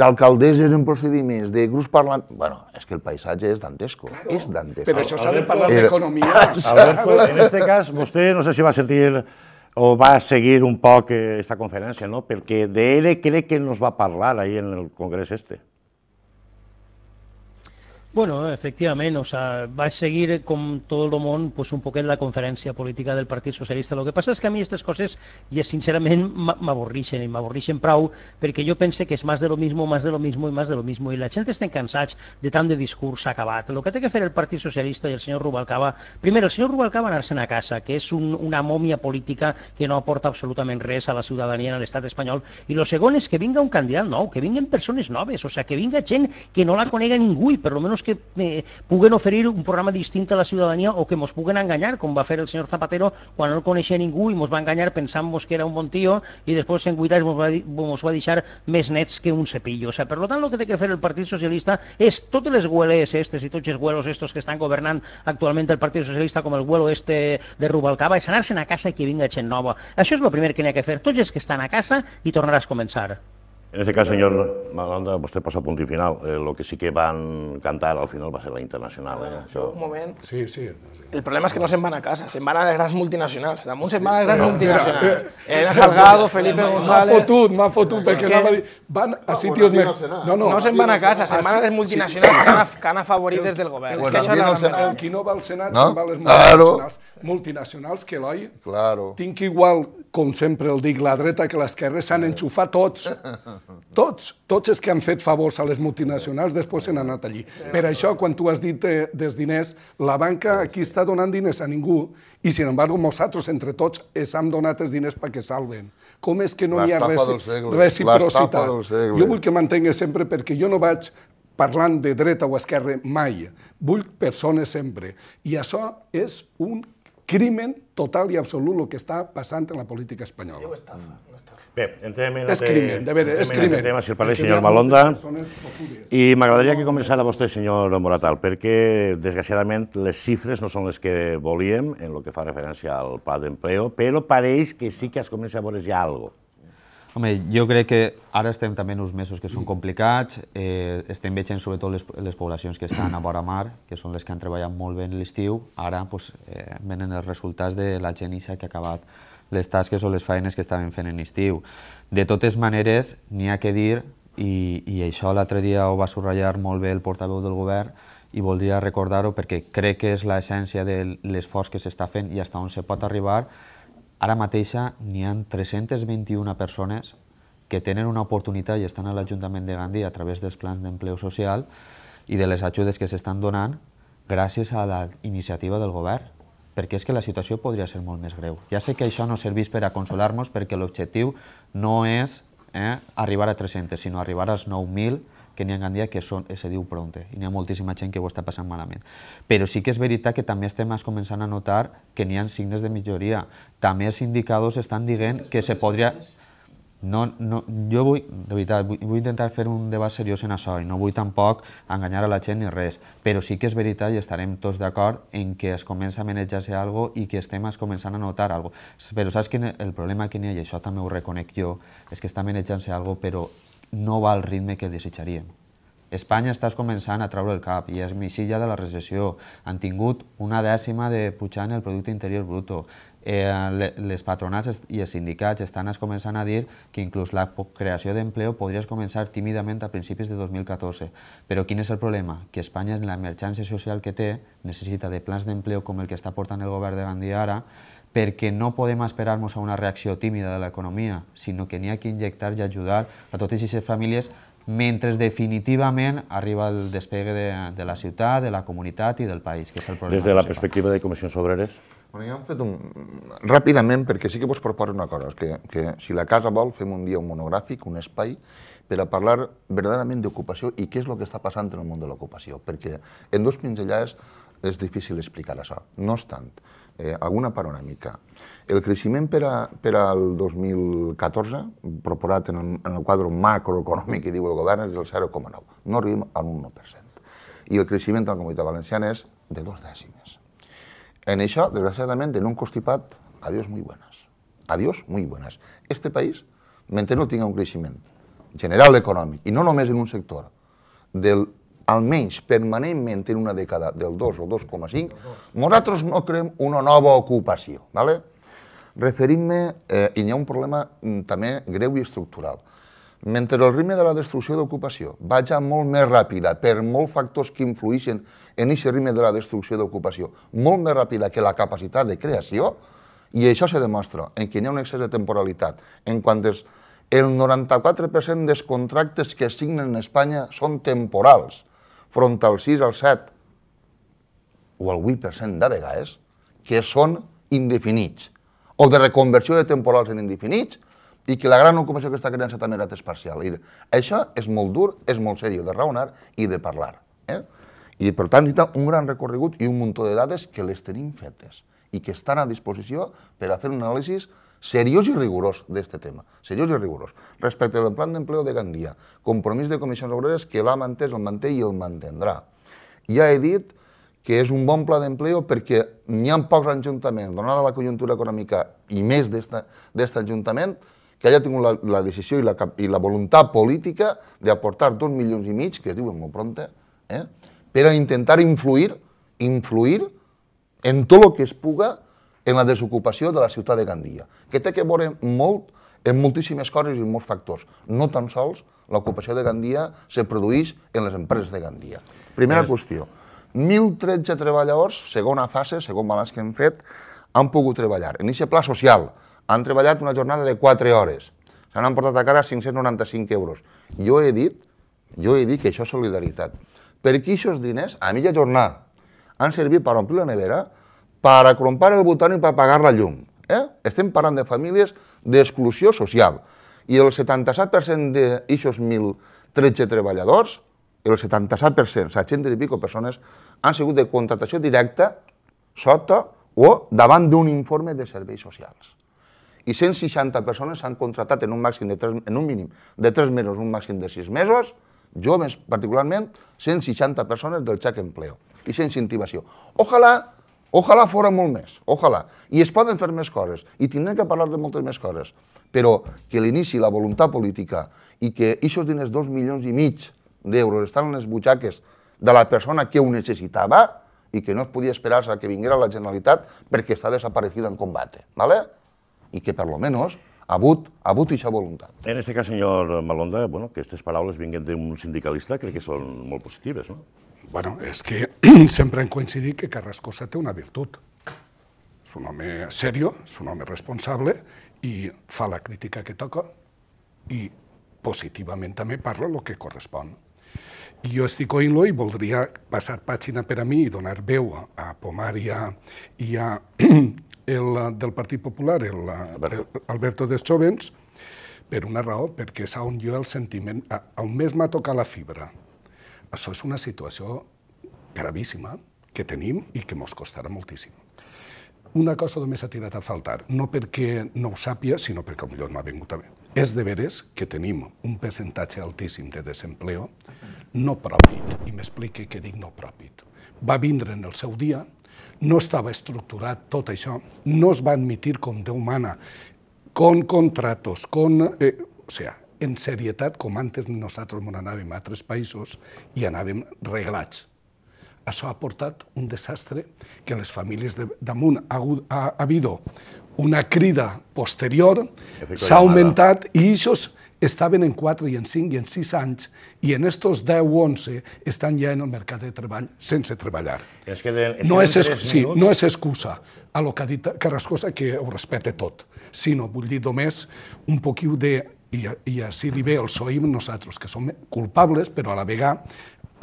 d'alcaldesses en procediments, de grups parlant... Bueno, és que el paisatge és dantesco, claro. és dantesco. Però això s'ha de parlar d'economia. en este cas, vostè, no sé si va sentir o va seguir un poc aquesta eh, conferència, no? perquè d'ell crec que no es va parlar ahir en el congrés este. Bueno, efectivament, o sea, vaig seguir com tot el món pues, un poquet la conferència política del Partit Socialista. El que passa és que a mi aquestes coses, i sincerament, m'avorrixen i m'avorrixen prou, perquè jo pense que és més de lo mismo, més de lo mismo i més de lo mismo, i la gent estem cansats de tant de discurs acabat. El que té que fer el Partit Socialista i el senyor Rubalcaba, primer, el senyor Rubalcaba anar-se'n a casa, que és un, una mòmia política que no aporta absolutament res a la ciutadania en l'estat espanyol, i el segon és que vinga un candidat nou, que vinguin persones noves, o sea, que vinga gent que no la conega ningú i per lo menos que eh, puguen oferir un programa distint a la ciutadania o que ens puguen enganyar, com va fer el senyor Zapatero quan no el coneixia ningú i ens va enganyar pensant que era un bon tio i després en 8 anys ens va, va deixar més nets que un cepillo. O sea, per tant, el que té que fer el Partit Socialista és totes les hueles estes i tots els huelos estos que estan governant actualment el Partit Socialista com el huelo este de Rubalcaba és anar-se'n a casa i que vinga gent nova. Això és el primer que n'hi ha que fer. Tots els que estan a casa i tornaràs a començar. En ese caso, señor Malanda, vostè posa punt i final. Eh, lo que sí que van cantar al final va ser la internacional. Eh? Això... Ah, un moment. Sí, sí. El problema és que no se'n van a casa, se'n van a les grans multinacionals. Damunt se'n van a les grans multinacionals. No, eh, Elena Salgado, Felipe González... M'ha fotut, m'ha fotut, perquè no va dir... Van a sitios... Me... No, no, no se'n van a casa, se'n ah, van a les multinacionals sí. que han afavorit des del govern. El, que això el, el qui no va al Senat no? se'n va a les multinacionals. Claro. Multinacionals que l'oi claro. Tinc igual com sempre el dic, la dreta que l'esquerra, s'han eh. enxufat tots. Tots, tots els que han fet favors a les multinacionals després s'han anat allí. Per això, quan tu has dit eh, des diners, la banca aquí està donant diners a ningú i, sin embargo, nosaltres, entre tots, es han donat els diners perquè salven. Com és que no hi ha reci reciprocitat? Jo vull que m'entengui sempre perquè jo no vaig parlant de dreta o esquerra mai. Vull persones sempre. I això és un crimen total i absolut el que està passant en la política espanyola. estafa, mm. estafa. Bé, entrem en, és de tema, si el parla el senyor Malonda, i m'agradaria que començara vostè, senyor Moratal, perquè, desgraciadament, les xifres no són les que volíem en el que fa referència al pla d'empleo, però pareix que sí que es comença a veure ja alguna cosa. Home, jo crec que ara estem també en uns mesos que són complicats, eh, estem veient sobretot les, les poblacions que estan a vora mar, que són les que han treballat molt bé en l'estiu, ara pues, eh, venen els resultats de la genissa que ha acabat les tasques o les feines que estaven fent en estiu. De totes maneres, n'hi ha que dir, i, i això l'altre dia ho va subratllar molt bé el portaveu del govern, i voldria recordar-ho perquè crec que és l'essència de l'esforç que s'està fent i fins on se pot arribar, Ara mateixa n'hi han 321 persones que tenen una oportunitat i estan a l'Ajuntament de Gandia a través dels plans d'empleo social i de les ajudes que s'estan donant gràcies a la iniciativa del govern, perquè és que la situació podria ser molt més greu. Ja sé que això no serveix per a consolar-nos perquè l'objectiu no és eh, arribar a 300, sinó arribar als 9.000 que n'hi ha dia que són, eh, se diu pronte, i n'hi ha moltíssima gent que ho està passant malament. Però sí que és veritat que també estem començant a notar que n'hi ha signes de milloria. També els indicadors estan dient que se podria... No, no, jo vull, de veritat, vull, vull intentar fer un debat seriós en això i no vull tampoc enganyar a la gent ni res, però sí que és veritat i estarem tots d'acord en que es comença a manejar-se algo i que estem es començant a notar algo. Però saps que el problema que n'hi ha, i això també ho reconec jo, és que està manejant-se algo però no va al ritme que desitjaríem. Espanya està començant a treure el cap i és missilla de la recessió. Han tingut una dècima de en el producte interior bruto. Eh, les patronats i els sindicats estan començant a dir que inclús la creació d'empleo podria començar tímidament a principis de 2014. Però quin és el problema? Que Espanya, en l'emergència social que té, necessita de plans d'empleo com el que està portant el govern de Gandia ara, perquè no podem esperar-nos a una reacció tímida de l'economia, sinó que n'hi ha que injectar i ajudar a totes aquestes famílies mentre definitivament arriba el despegue de, de la ciutat, de la comunitat i del país, que és el problema. Des de la perspectiva de Comissions Obreres? Bueno, ja hem fet un... Ràpidament, perquè sí que vos proposo una cosa, que, que si la casa vol, fem un dia un monogràfic, un espai, per a parlar verdaderament d'ocupació i què és el que està passant en el món de l'ocupació, perquè en dos pinzellades és difícil explicar això. No és tant eh, alguna panoràmica. El creixement per, a, per al 2014, proporat en el, en el quadre macroeconòmic que diu el govern, és del 0,9. No arribem al 1%. I el creixement de la comunitat valenciana és de dos dècimes. En això, desgraciadament, en un constipat, adiós muy buenas. Adiós muy buenas. Este país, mentre no tinga un creixement general econòmic, i no només en un sector, del almenys permanentment en una dècada del 2 o 2,5, nosaltres no creem una nova ocupació. ¿vale? Referint-me, eh, hi ha un problema mm, també greu i estructural. Mentre el ritme de la destrucció d'ocupació ja molt més ràpida per molts factors que influeixen en aquest ritme de la destrucció d'ocupació, molt més ràpida que la capacitat de creació, i això se demostra en que hi ha un excés de temporalitat. En quant el 94% dels contractes que signen en Espanya són temporals front al 6, al 7 o al 8% de vegades, que són indefinits, o de reconversió de temporals en indefinits, i que la gran ocupació que està creant tenerat és parcial. I això és molt dur, és molt seriós de raonar i de parlar. Eh? I per tant ha un gran recorregut i un munt de dades que les tenim fetes i que estan a disposició per a fer un anàlisi seriós y riguroso de este tema, seriós y riguroso. Respecte del plan d'empleo de Gandia, compromís de comissions obreres que l'ha mantès, el manté i el mantendrà. Ja he dit que és un bon pla d'empleo perquè n'hi ha pocs ajuntaments, donada la conjuntura econòmica i més d'aquest ajuntament, que hagi tingut la, la decisió i la, i la voluntat política d'aportar dos milions i mig, que es diuen molt prompte, eh, per a intentar influir, influir en tot el que es puga en la desocupació de la ciutat de Gandia, que té que veure molt en moltíssimes coses i en molts factors. No tan sols l'ocupació de Gandia se produeix en les empreses de Gandia. Primera és... qüestió. 1.013 treballadors, segona fase, segon balanç que hem fet, han pogut treballar. En aquest pla social han treballat una jornada de 4 hores. Se n'han portat a cara 595 euros. Jo he dit, jo he dit que això és solidaritat. Per qui aquests diners, a mitja jornada, han servit per omplir la nevera per acrompar el botànic per pagar la llum. Eh? Estem parlant de famílies d'exclusió social. I el 77% d'aixos 1.013 treballadors, el 77%, 700 i pico persones, han sigut de contratació directa sota o davant d'un informe de serveis socials. I 160 persones s'han contratat en un, màxim de 3, en un mínim de 3 mesos, un màxim de 6 mesos, joves particularment, 160 persones del xec empleo i sense incentivació. Ojalà Ojalà fora molt més, ojalà. I es poden fer més coses, i tindrem que parlar de moltes més coses. Però que l'inici, la voluntat política, i que aquests diners, dos milions i mig d'euros, estan en les butxaques de la persona que ho necessitava i que no es podia esperar que vinguera la Generalitat perquè està desaparecida en combate, ¿vale? I que, per lo menos, ha hagut, ha hagut eixa voluntat. En aquest cas, senyor Malonda, bueno, que aquestes paraules vinguen d'un sindicalista crec que són molt positives, no? Bueno, és que sempre hem coincidit que Carrascosa té una virtut. És un home sèrio, és un home responsable i fa la crítica que toca i positivament també parla el que correspon. I jo estic oint-lo i voldria passar pàgina per a mi i donar veu a Pomar i a, i a el, del Partit Popular, el, el Alberto de Jovens, per una raó, perquè és on jo el sentiment, on més m'ha tocat la fibra, això és una situació gravíssima que tenim i que ens costarà moltíssim. Una cosa només ha tirat a faltar, no perquè no ho sàpia, sinó perquè potser no ha vingut a bé. És de veres que tenim un percentatge altíssim de desempleo no pròpit, i m'explique què dic no pròpit. Va vindre en el seu dia, no estava estructurat tot això, no es va admitir com Déu mana, con contratos, con... Eh, o sea, en serietat com antes nosaltres no anàvem a altres països i anàvem reglats. Això ha portat un desastre que les famílies de damunt ha, ha, ha habido una crida posterior, s'ha augmentat i això estaven en 4 i en 5 i en 6 anys i en estos 10 o 11 estan ja en el mercat de treball sense treballar. Es que de, es no, és, sí, no és excusa a lo que ha dit Carrascosa, que ho respecte tot, sinó, vull dir només un poquiu de i, i així li ve el soïm nosaltres, que som culpables, però a la vegada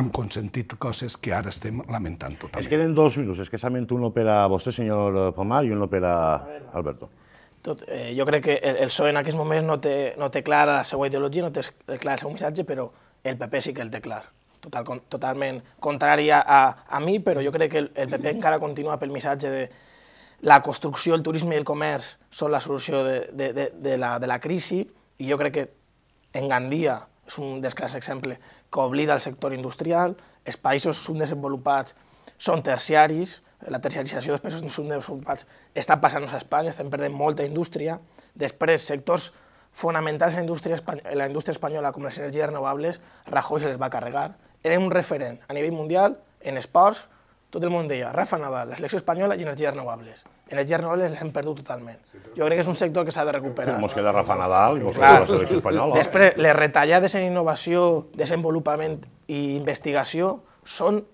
hem consentit coses que ara estem lamentant totalment. Es queden dos minuts, escasament un a vostè, senyor Pomar, i un a Alberto. Tot, eh, jo crec que el, el PSOE en aquest moment no té, no té clara la seva ideologia, no té clar el seu missatge, però el PP sí que el té clar. Total, con, totalment contrari a, a, a mi, però jo crec que el, el PP encara continua pel missatge de la construcció, el turisme i el comerç són la solució de, de, de, de, la, de la crisi, i jo crec que en Gandia és un dels clars exemples que oblida el sector industrial, els països subdesenvolupats són terciaris, la terciarització dels països subdesenvolupats està passant-nos a Espanya, estem perdent molta indústria, després sectors fonamentals en la indústria, espanyola, la indústria espanyola com les energies renovables, Rajoy se les va carregar. Era un referent a nivell mundial, en esports, tot el món deia Rafa Nadal, la selecció espanyola i energies renovables. Energia renovable les l'hem perdut totalment. Jo crec que és un sector que s'ha de recuperar. Mos queda Rafa Nadal i mos queda la selecció espanyola. Després, les retallades en innovació, desenvolupament i investigació són,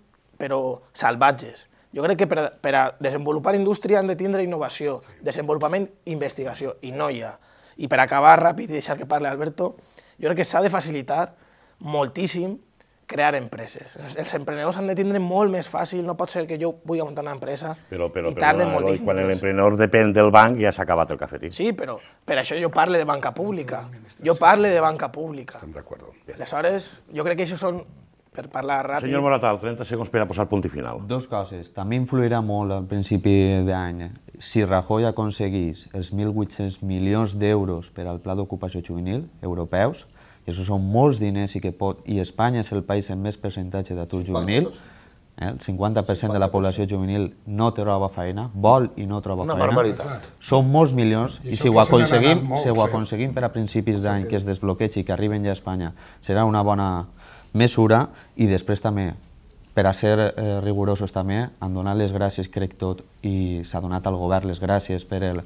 però, salvatges. Jo crec que per a, per a desenvolupar indústria han de tindre innovació, desenvolupament i investigació, i no hi ha. I per acabar ràpid i deixar que parli Alberto, jo crec que s'ha de facilitar moltíssim crear empreses. Els emprenedors han de tindre molt més fàcil, no pot ser que jo vull muntar una empresa però, però, i tarden però, moltíssim. Quan l'emprenedor depèn del banc ja s'ha acabat el cafetí. Sí, però per això jo parle de banca pública. Mm, mm, jo mm, parle de banca pública. Estem d'acord. Aleshores, jo crec que això són per parlar ràpid... Senyor Moratal, 30 segons per a posar punt i final. Dos coses. També influirà molt al principi d'any. Eh? Si Rajoy aconseguís els 1.800 milions d'euros per al Pla d'Ocupació Juvenil europeus, i això són molts diners i que pot, i Espanya és el país amb més percentatge d'atur juvenil, eh? el 50% de la població juvenil no troba feina, vol i no troba Una feina. Barbaritat. Són molts milions i, i si ho aconseguim, molt, si ho aconseguim per a principis d'any que es desbloqueixi i que arriben ja a Espanya, serà una bona mesura i després també per a ser eh, rigorosos també, han donat les gràcies, crec tot, i s'ha donat al govern les gràcies per el,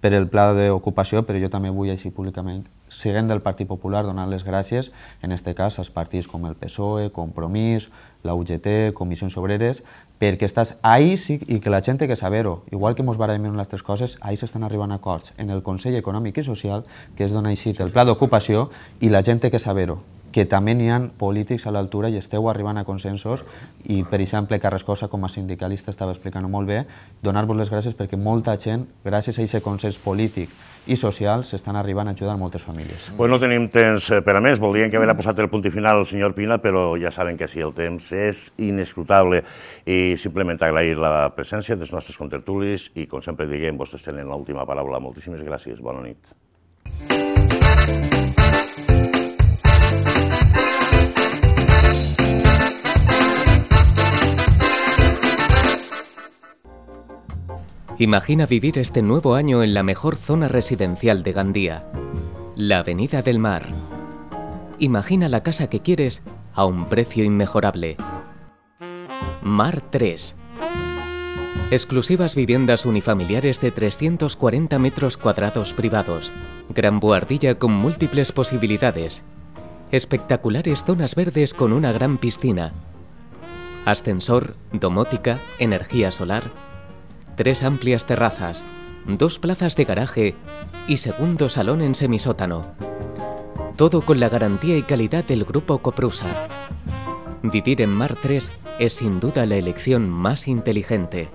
per el pla d'ocupació, però jo també vull així públicament siguen del Partit Popular donant les gràcies, en aquest cas, als partits com el PSOE, Compromís, la UGT, Comissions Obreres, perquè estàs ahí sí, i que la gent té que saber-ho, igual que mos barem en altres coses, ahí s'estan arribant acords en el Consell Econòmic i Social, que d'on ha eixit el pla d'ocupació, i la gent té que saber-ho que també n'hi ha polítics a l'altura i esteu arribant a consensos i, per exemple, Carrascosa com a sindicalista estava explicant molt bé, donar-vos les gràcies perquè molta gent, gràcies a aquest consens polític i social, s'estan arribant a ajudar moltes famílies. Pues no tenim temps eh, per a més, voldrien que haguera posat el punt final el senyor Pina, però ja saben que sí, el temps és inescrutable i simplement agrair la presència dels nostres contertulis i, com sempre diguem, vostès tenen l'última paraula. Moltíssimes gràcies, bona nit. Thank you. Imagina vivir este nuevo año en la mejor zona residencial de Gandía, la Avenida del Mar. Imagina la casa que quieres a un precio inmejorable. Mar 3. Exclusivas viviendas unifamiliares de 340 metros cuadrados privados. Gran buhardilla con múltiples posibilidades. Espectaculares zonas verdes con una gran piscina. Ascensor, domótica, energía solar, tres amplias terrazas, dos plazas de garaje y segundo salón en semisótano. Todo con la garantía y calidad del Grupo Coprusa. Vivir en Mar 3 es sin duda la elección más inteligente.